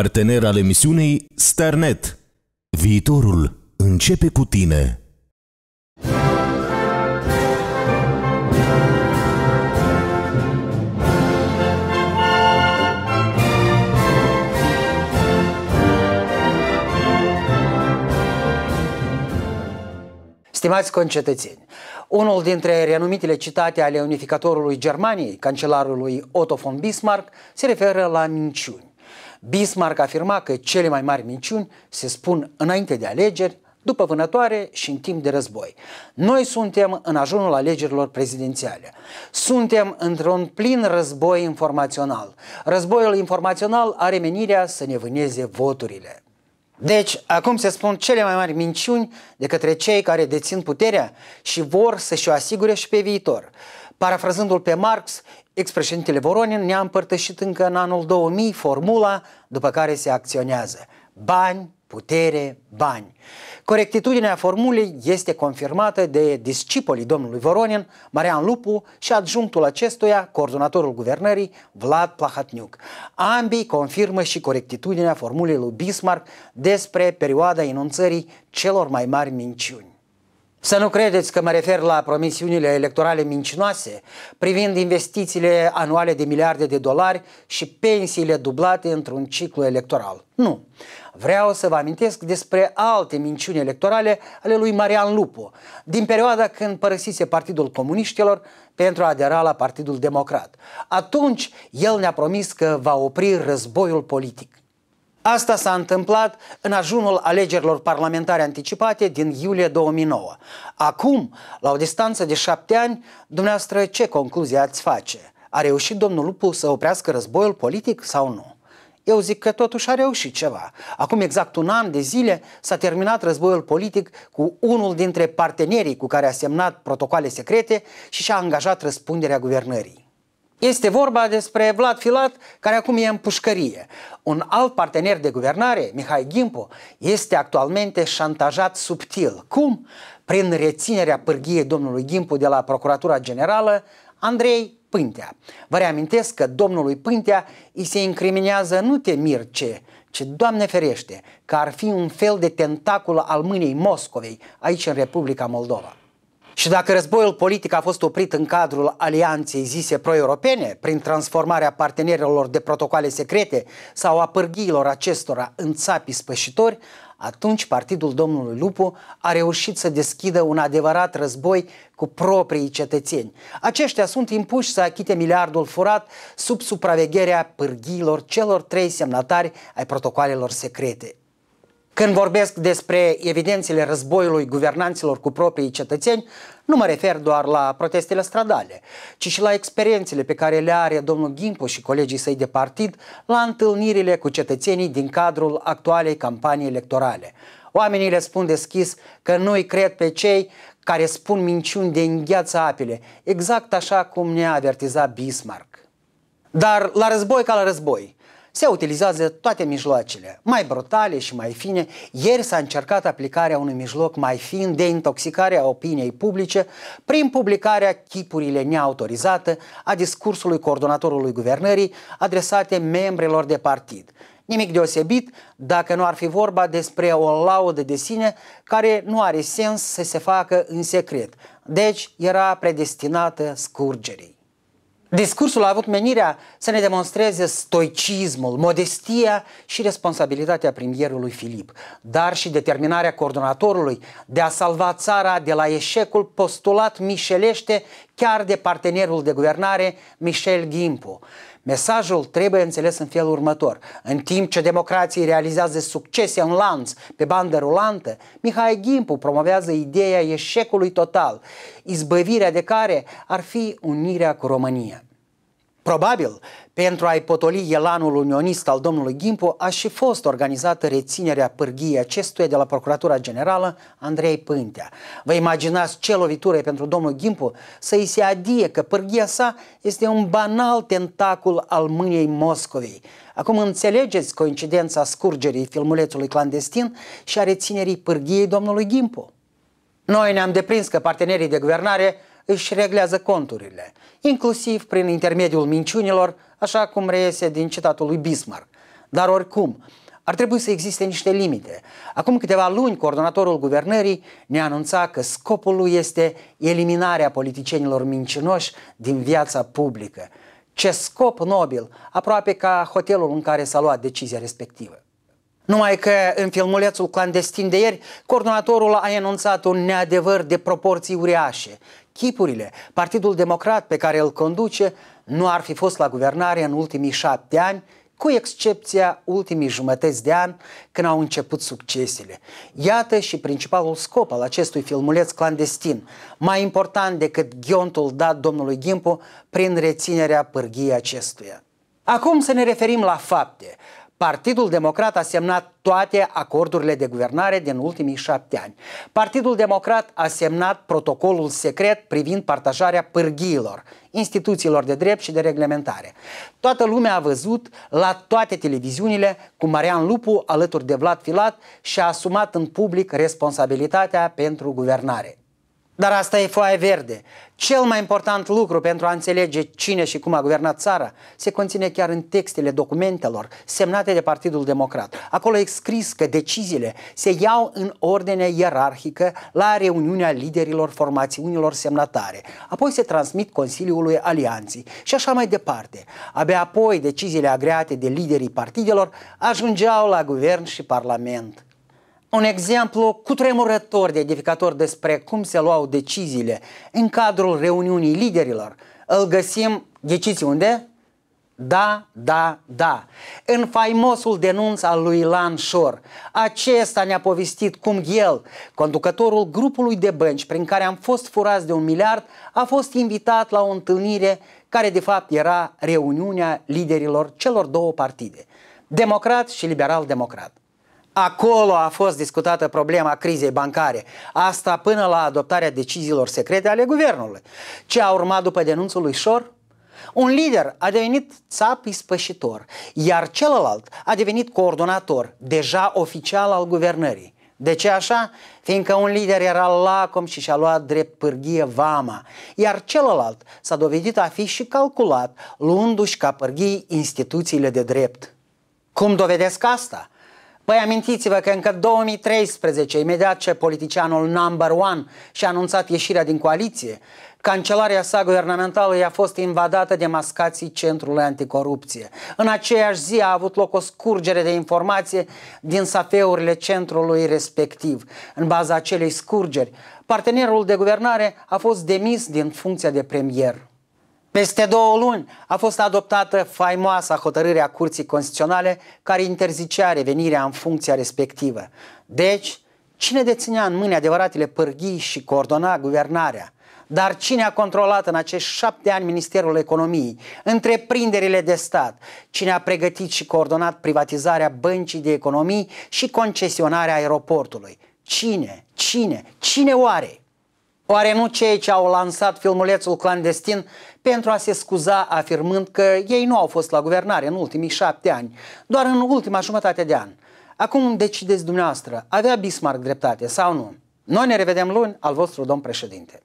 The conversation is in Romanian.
Partener al emisiunii Starnet. Viitorul începe cu tine. Stimați concetățeni, unul dintre renumitele citate ale unificatorului Germaniei, cancelarului Otto von Bismarck, se referă la minciuni. Bismarck afirma că cele mai mari minciuni se spun înainte de alegeri, după vânătoare și în timp de război. Noi suntem în ajunul alegerilor prezidențiale. Suntem într-un plin război informațional. Războiul informațional are menirea să ne vâneze voturile. Deci, acum se spun cele mai mari minciuni de către cei care dețin puterea și vor să-și o asigure și pe viitor. Parafrazându-l pe Marx, ex-președintele Voronin ne-a împărtășit încă în anul 2000 formula după care se acționează. Bani, putere, bani. Corectitudinea formulei este confirmată de discipolii domnului Voronin, Marian Lupu și adjunctul acestuia, coordonatorul guvernării, Vlad Plahatniuc. Ambii confirmă și corectitudinea formulei lui Bismarck despre perioada enunțării celor mai mari minciuni. Să nu credeți că mă refer la promisiunile electorale mincinoase privind investițiile anuale de miliarde de dolari și pensiile dublate într-un ciclu electoral. Nu. Vreau să vă amintesc despre alte minciuni electorale ale lui Marian Lupu, din perioada când părăsise Partidul Comuniștilor pentru a adera la Partidul Democrat. Atunci, el ne-a promis că va opri războiul politic. Asta s-a întâmplat în ajunul alegerilor parlamentare anticipate din iulie 2009. Acum, la o distanță de șapte ani, dumneavoastră ce concluzie ați face? A reușit domnul Lupu să oprească războiul politic sau nu? Eu zic că totuși a reușit ceva. Acum exact un an de zile s-a terminat războiul politic cu unul dintre partenerii cu care a semnat protocoale secrete și și-a angajat răspunderea guvernării. Este vorba despre Vlad Filat, care acum e în pușcărie. Un alt partener de guvernare, Mihai Gimpu, este actualmente șantajat subtil. Cum? Prin reținerea pârghiei domnului Gimpu de la Procuratura Generală, Andrei Pântea. Vă reamintesc că domnului Pântea îi se incriminează nu temir ce, ci, Doamne ferește, că ar fi un fel de tentacul al mâinii Moscovei aici în Republica Moldova. Și dacă războiul politic a fost oprit în cadrul alianței zise pro-europene, prin transformarea partenerilor de protocoale secrete sau a pârghiilor acestora în țapi spășitori, atunci partidul domnului Lupu a reușit să deschidă un adevărat război cu proprii cetățeni. Aceștia sunt impuși să achite miliardul furat sub supravegherea pârghiilor celor trei semnatari ai protocoalelor secrete. Când vorbesc despre evidențele războiului guvernanților cu proprii cetățeni, nu mă refer doar la protestele stradale, ci și la experiențele pe care le are domnul Gimpu și colegii săi de partid la întâlnirile cu cetățenii din cadrul actualei campanii electorale. Oamenii le spun deschis că nu îi cred pe cei care spun minciuni de îngheață apele, exact așa cum ne-a avertizat Bismarck. Dar la război ca la război – se utilizează toate mijloacele, mai brutale și mai fine. Ieri s-a încercat aplicarea unui mijloc mai fin de intoxicare a opiniei publice prin publicarea chipurile neautorizate a discursului coordonatorului guvernării adresate membrilor de partid. Nimic deosebit dacă nu ar fi vorba despre o laudă de sine care nu are sens să se facă în secret. Deci era predestinată scurgerii. Discursul a avut menirea să ne demonstreze stoicismul, modestia și responsabilitatea premierului Filip, dar și determinarea coordonatorului de a salva țara de la eșecul postulat mișelește chiar de partenerul de guvernare Michel Gimpu. Mesajul trebuie înțeles în felul următor. În timp ce democrații realizează succese în lanț pe bandă rulantă, Mihai Gimpu promovează ideea eșecului total, izbăvirea de care ar fi unirea cu România. Probabil, pentru a-i potoli elanul unionist al domnului Gimpu, a și fost organizată reținerea pârghiei acestuia de la Procuratura Generală Andrei Pântea. Vă imaginați ce lovitură e pentru domnul Gimpu să-i se adie că pârghia sa este un banal tentacul al mâniei Moscovei. Acum înțelegeți coincidența scurgerii filmulețului clandestin și a reținerii pârghiei domnului Gimpu. Noi ne-am deprins că partenerii de guvernare își reglează conturile, inclusiv prin intermediul minciunilor, așa cum reiese din citatul lui Bismarck. Dar oricum, ar trebui să existe niște limite. Acum câteva luni, coordonatorul guvernării ne anunța că scopul lui este eliminarea politicienilor mincinoși din viața publică. Ce scop nobil, aproape ca hotelul în care s-a luat decizia respectivă. Numai că în filmulețul clandestin de ieri, coordonatorul a enunțat un neadevăr de proporții uriașe, chipurile. Partidul Democrat pe care îl conduce nu ar fi fost la guvernare în ultimii șapte ani, cu excepția ultimii jumătăți de an când au început succesele. Iată și principalul scop al acestui filmuleț clandestin, mai important decât ghiontul dat domnului Gimpu prin reținerea pârghiei acestuia. Acum să ne referim la fapte. Partidul Democrat a semnat toate acordurile de guvernare din ultimii șapte ani. Partidul Democrat a semnat protocolul secret privind partajarea pârghiilor, instituțiilor de drept și de reglementare. Toată lumea a văzut la toate televiziunile cu Marian Lupu, alături de Vlad Filat, și-a asumat în public responsabilitatea pentru guvernare. Dar asta e foaie verde. Cel mai important lucru pentru a înțelege cine și cum a guvernat țara se conține chiar în textele documentelor semnate de Partidul Democrat. Acolo e scris că deciziile se iau în ordine ierarhică la reuniunea liderilor formațiunilor semnatare, apoi se transmit Consiliului Alianții și așa mai departe. Abia apoi deciziile agreate de liderii partidelor ajungeau la guvern și parlament un exemplu cutremurător de edificator despre cum se luau deciziile în cadrul reuniunii liderilor. Îl găsim, ghiciți unde? Da, da, da. În faimosul denunț al lui Lan Șor, acesta ne-a povestit cum el, conducătorul grupului de bănci prin care am fost furați de un miliard, a fost invitat la o întâlnire care de fapt era reuniunea liderilor celor două partide, democrat și liberal-democrat. Acolo a fost discutată problema crizei bancare. Asta până la adoptarea deciziilor secrete ale guvernului. Ce a urmat după denunțul lui Șor? Un lider a devenit țap ispășitor, iar celălalt a devenit coordonator, deja oficial al guvernării. De ce așa? Fiindcă un lider era lacom și și-a luat drept pârghie vama, iar celălalt s-a dovedit a fi și calculat, luându-și ca pârghii instituțiile de drept. Cum dovedesc asta? Păi amintiți-vă că încă 2013, imediat ce politicianul number one și-a anunțat ieșirea din coaliție, Cancelarea sa guvernamentală i-a fost invadată de mascații Centrului Anticorupție. În aceeași zi a avut loc o scurgere de informație din safeurile centrului respectiv. În baza acelei scurgeri, partenerul de guvernare a fost demis din funcția de premier. Peste două luni a fost adoptată faimoasa hotărâre a Curții Constituționale care interzicea revenirea în funcția respectivă. Deci, cine deținea în mâini adevăratele pârghii și coordona guvernarea? Dar cine a controlat în acești șapte ani Ministerul Economiei, întreprinderile de stat? Cine a pregătit și coordonat privatizarea băncii de economii și concesionarea aeroportului? Cine? Cine? Cine oare? Oare nu cei ce au lansat filmulețul clandestin pentru a se scuza afirmând că ei nu au fost la guvernare în ultimii șapte ani, doar în ultima jumătate de an? Acum decideți dumneavoastră, avea Bismarck dreptate sau nu? Noi ne revedem luni al vostru domn președinte.